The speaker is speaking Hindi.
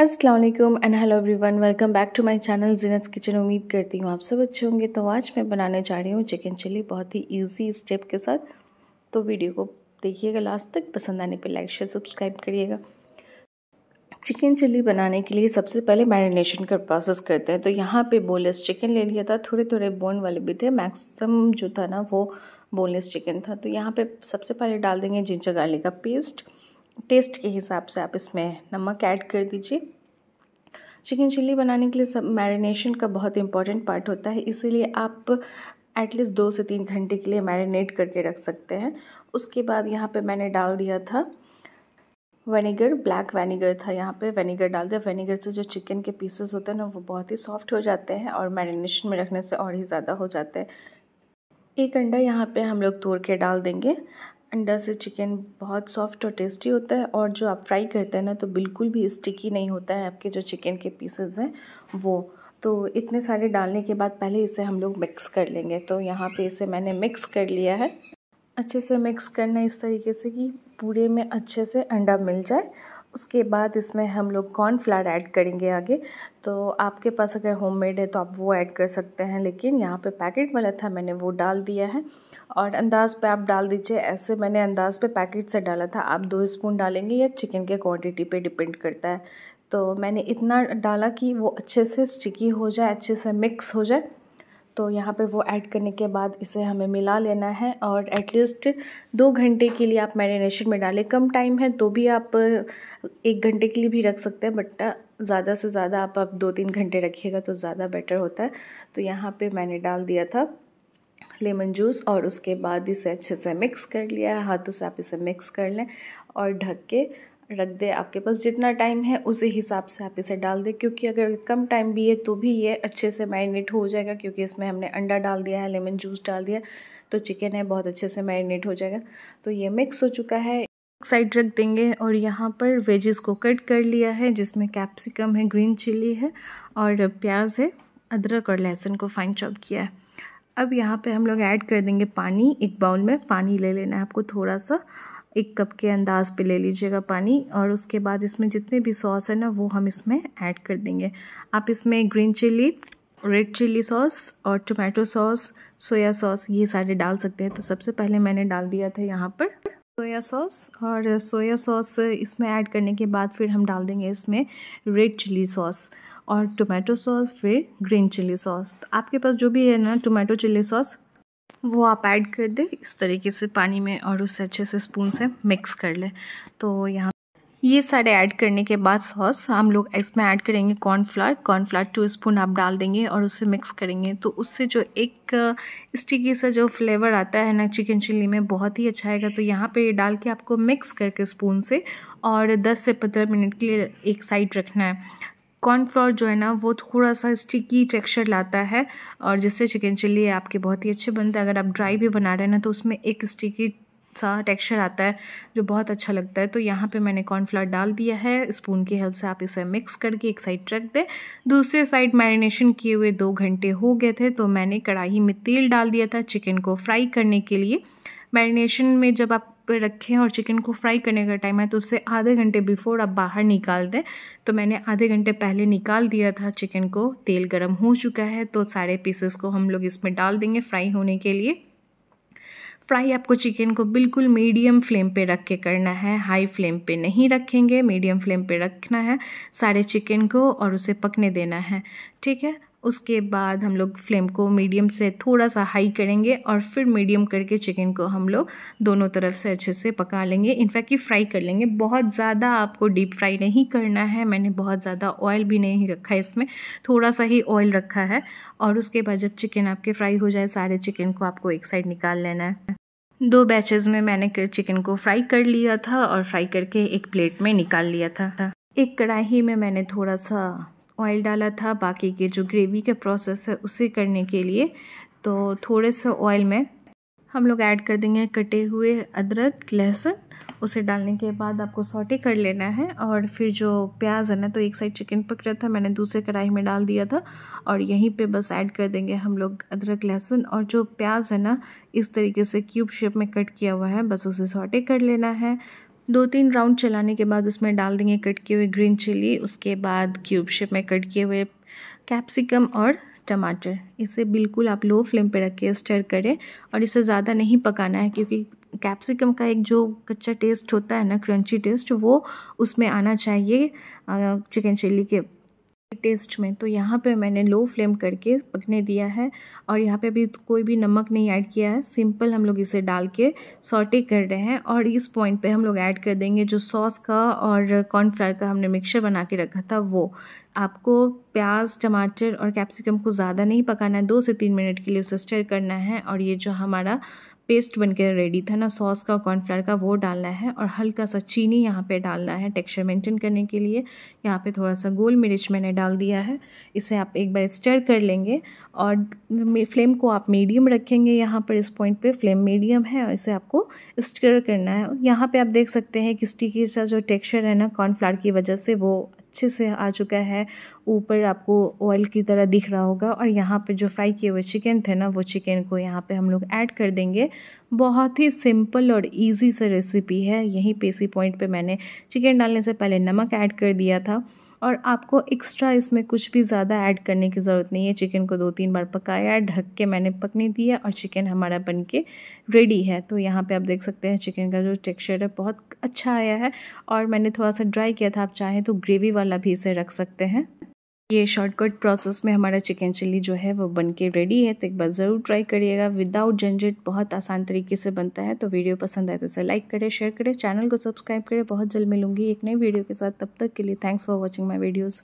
Aslam and hello everyone welcome back to my channel Zeenat kitchen उम्मीद करती हूँ आप सब अच्छे होंगे तो आज मैं बनाने जा रही हूँ चिकन चिली बहुत ही इजी स्टेप के साथ तो वीडियो को देखिएगा लास्ट तक पसंद आने पे लाइक शेयर सब्सक्राइब करिएगा चिकन चिली बनाने के लिए सबसे पहले मैरिनेशन का प्रोसेस करते हैं तो यहाँ पर बोनलेस चिकन ले लिया था थोड़े थोड़े बोन वाले भी थे मैक्सिमम जो था ना वो बोनलेस चिकन था तो यहाँ पर सबसे पहले डाल देंगे जिंजर गार्लिक का पेस्ट टेस्ट के हिसाब से आप इसमें नमक ऐड कर दीजिए चिकन चिल्ली बनाने के लिए सब मैरिनेशन का बहुत इंपॉर्टेंट पार्ट होता है इसीलिए आप एटलीस्ट दो से तीन घंटे के लिए मैरिनेट करके रख सकते हैं उसके बाद यहाँ पे मैंने डाल दिया था वेनेगर ब्लैक वेनेगर था यहाँ पे वेनेगर डाल दिया वेनेगर से जो चिकन के पीसेस होते हैं ना वो बहुत ही सॉफ्ट हो जाते हैं और मैरिनेशन में रखने से और ही ज़्यादा हो जाते हैं एक अंडा यहाँ पे हम लोग तोड़ के डाल देंगे अंडा से चिकन बहुत सॉफ्ट और टेस्टी होता है और जो आप फ्राई करते हैं ना तो बिल्कुल भी स्टिकी नहीं होता है आपके जो चिकन के पीसेज हैं वो तो इतने सारे डालने के बाद पहले इसे हम लोग मिक्स कर लेंगे तो यहाँ पे इसे मैंने मिक्स कर लिया है अच्छे से मिक्स करना इस तरीके से कि पूरे में अच्छे से अंडा मिल जाए उसके बाद इसमें हम लोग कॉर्न फ्लार ऐड करेंगे आगे तो आपके पास अगर होममेड है तो आप वो ऐड कर सकते हैं लेकिन यहाँ पे पैकेट वाला था मैंने वो डाल दिया है और अंदाज़ पे आप डाल दीजिए ऐसे मैंने अंदाज़ पे पैकेट से डाला था आप दो स्पून डालेंगे या चिकन के क्वांटिटी पे डिपेंड करता है तो मैंने इतना डाला कि वो अच्छे से स्टिकी हो जाए अच्छे से मिक्स हो जाए तो यहाँ पे वो ऐड करने के बाद इसे हमें मिला लेना है और एटलीस्ट दो घंटे के लिए आप मैरिनेशन में डालें कम टाइम है तो भी आप एक घंटे के लिए भी रख सकते हैं बट ज़्यादा से ज़्यादा आप अब दो तीन घंटे रखिएगा तो ज़्यादा बेटर होता है तो यहाँ पे मैंने डाल दिया था लेमन जूस और उसके बाद इसे अच्छे से मिक्स कर लिया है हाथों से आप इसे मिक्स कर लें और ढक के रख दे आपके पास जितना टाइम है उसी हिसाब से आप इसे डाल दें क्योंकि अगर कम टाइम भी है तो भी ये अच्छे से मैरिनेट हो जाएगा क्योंकि इसमें हमने अंडा डाल दिया है लेमन जूस डाल दिया तो चिकन है बहुत अच्छे से मैरिनेट हो जाएगा तो ये मिक्स हो चुका है साइड रख देंगे और यहाँ पर वेजेस को कट कर लिया है जिसमें कैप्सिकम है ग्रीन चिली है और प्याज है अदरक और लहसुन को फाइन चॉप किया है अब यहाँ पे हम लोग ऐड कर देंगे पानी एक बाउल में पानी ले लेना है आपको थोड़ा सा एक कप के अंदाज पे ले लीजिएगा पानी और उसके बाद इसमें जितने भी सॉस है ना वो हम इसमें ऐड कर देंगे आप इसमें green chilli red chilli sauce और टोमेटो सॉस सोया सॉस ये सारे डाल सकते हैं तो सबसे पहले मैंने डाल दिया था यहाँ पर सोया सॉस और सोया सॉस इसमें ऐड करने के बाद फिर हम डाल देंगे इसमें रेड चिली सॉस और टोमेटो सॉस फिर ग्रीन चिली सॉस तो आपके पास जो भी है ना टोमेटो चिली सॉस वो आप ऐड कर दें इस तरीके से पानी में और उसे अच्छे से स्पून से मिक्स कर लें तो यहाँ ये सारे ऐड करने के बाद सॉस हम लोग इसमें ऐड करेंगे कॉर्नफ्लावर कॉर्नफ्लावर टू स्पून आप डाल देंगे और उसे मिक्स करेंगे तो उससे जो एक स्टिकी सा जो फ्लेवर आता है ना चिकन चिल्ली में बहुत ही अच्छा आएगा तो यहाँ पे डाल के आपको मिक्स करके स्पून से और 10 से 15 मिनट के लिए एक साइड रखना है कॉर्नफ्लोर जो है ना वो थोड़ा सा स्टिकी टेक्सचर लाता है और जिससे चिकन चिल्ली आपके बहुत ही अच्छे बनते हैं अगर आप ड्राई भी बना रहे हैं ना तो उसमें एक स्टिकी सा टेक्सचर आता है जो बहुत अच्छा लगता है तो यहाँ पे मैंने कॉर्नफ्लावर डाल दिया है स्पून की हेल्प से आप इसे मिक्स करके एक साइड रख दें दूसरे साइड मैरिनेशन किए हुए दो घंटे हो गए थे तो मैंने कढ़ाई में तेल डाल दिया था चिकन को फ्राई करने के लिए मैरिनेशन में जब आप पर रखें और चिकन को फ्राई करने का टाइम है तो उससे आधे घंटे बिफोर आप बाहर निकाल दें तो मैंने आधे घंटे पहले निकाल दिया था चिकन को तेल गर्म हो चुका है तो सारे पीसेस को हम लोग इसमें डाल देंगे फ्राई होने के लिए फ्राई आपको चिकन को बिल्कुल मीडियम फ्लेम पे रख के करना है हाई फ्लेम पे नहीं रखेंगे मीडियम फ्लेम पे रखना है सारे चिकन को और उसे पकने देना है ठीक है उसके बाद हम लोग फ्लेम को मीडियम से थोड़ा सा हाई करेंगे और फिर मीडियम करके चिकन को हम लोग दोनों तरफ से अच्छे से पका लेंगे इनफैक्ट ये फ्राई कर लेंगे बहुत ज़्यादा आपको डीप फ्राई नहीं करना है मैंने बहुत ज़्यादा ऑयल भी नहीं रखा है इसमें थोड़ा सा ही ऑयल रखा है और उसके बाद जब चिकन आपके फ्राई हो जाए सारे चिकन को आपको एक साइड निकाल लेना है दो बैचेज़ में मैंने चिकन को फ्राई कर लिया था और फ्राई करके एक प्लेट में निकाल लिया था एक कढ़ाई में मैंने थोड़ा सा ऑयल डाला था बाकी के जो ग्रेवी का प्रोसेस है उसे करने के लिए तो थोड़े से ऑयल में हम लोग ऐड कर देंगे कटे हुए अदरक लहसुन उसे डालने के बाद आपको सॉटे कर लेना है और फिर जो प्याज है ना तो एक साइड चिकन पक रहा था मैंने दूसरे कढ़ाई में डाल दिया था और यहीं पे बस ऐड कर देंगे हम लोग अदरक लहसुन और जो प्याज है ना इस तरीके से क्यूब शेप में कट किया हुआ है बस उसे सॉटे कर लेना है दो तीन राउंड चलाने के बाद उसमें डाल देंगे कट किए हुए ग्रीन चिली उसके बाद क्यूब शेप में कट किए हुए कैप्सिकम और टमाटर इसे बिल्कुल आप लो फ्लेम पे रख के स्टर करें और इसे ज़्यादा नहीं पकाना है क्योंकि कैप्सिकम का एक जो कच्चा टेस्ट होता है ना क्रंची टेस्ट वो उसमें आना चाहिए चिकन चिल्ली के टेस्ट में तो यहाँ पे मैंने लो फ्लेम करके पकने दिया है और यहाँ पे अभी कोई भी नमक नहीं ऐड किया है सिंपल हम लोग इसे डाल के सॉटे कर रहे हैं और इस पॉइंट पे हम लोग ऐड कर देंगे जो सॉस का और कॉर्नफ्लावर का हमने मिक्सचर बना के रखा था वो आपको प्याज टमाटर और कैप्सिकम को ज़्यादा नहीं पकाना है दो से तीन मिनट के लिए उसे स्टेयर करना है और ये जो हमारा पेस्ट बनकर रेडी था ना सॉस का कॉर्नफ्लावर का वो डालना है और हल्का सा चीनी यहाँ पे डालना है टेक्सचर मेंटेन करने के लिए यहाँ पे थोड़ा सा गोल मिर्च मैंने डाल दिया है इसे आप एक बार स्टर कर लेंगे और फ्लेम को आप मीडियम रखेंगे यहाँ पर इस पॉइंट पे फ्लेम मीडियम है और इसे आपको स्टर करना है यहाँ पर आप देख सकते हैं कि स्टिकी सा जो टेक्स्चर है ना कॉर्नफ्लावर की वजह से वो अच्छे से आ चुका है ऊपर आपको ऑयल की तरह दिख रहा होगा और यहाँ पे जो फ्राई किए हुए चिकन थे ना वो चिकन को यहाँ पे हम लोग ऐड कर देंगे बहुत ही सिंपल और इजी से रेसिपी है यहीं पे इसी पॉइंट पे मैंने चिकन डालने से पहले नमक ऐड कर दिया था और आपको एक्स्ट्रा इसमें कुछ भी ज़्यादा ऐड करने की ज़रूरत नहीं है चिकन को दो तीन बार पकाया ढक के मैंने पकने दिया और चिकन हमारा बन के रेडी है तो यहाँ पे आप देख सकते हैं चिकन का जो टेक्सचर है बहुत अच्छा आया है और मैंने थोड़ा सा ड्राई किया था आप चाहें तो ग्रेवी वाला भी इसे रख सकते हैं ये शॉर्टकट प्रोसेस में हमारा चिकन चिल्ली जो है वो बन के रेडी है तो एक बार ज़रूर ट्राई करिएगा विदाउट झंझट बहुत आसान तरीके से बनता है तो वीडियो पसंद आए तो इसे लाइक करें शेयर करें चैनल को सब्सक्राइब करें बहुत जल्द मिलूंगी एक नई वीडियो के साथ तब तक के लिए thanks for watching my videos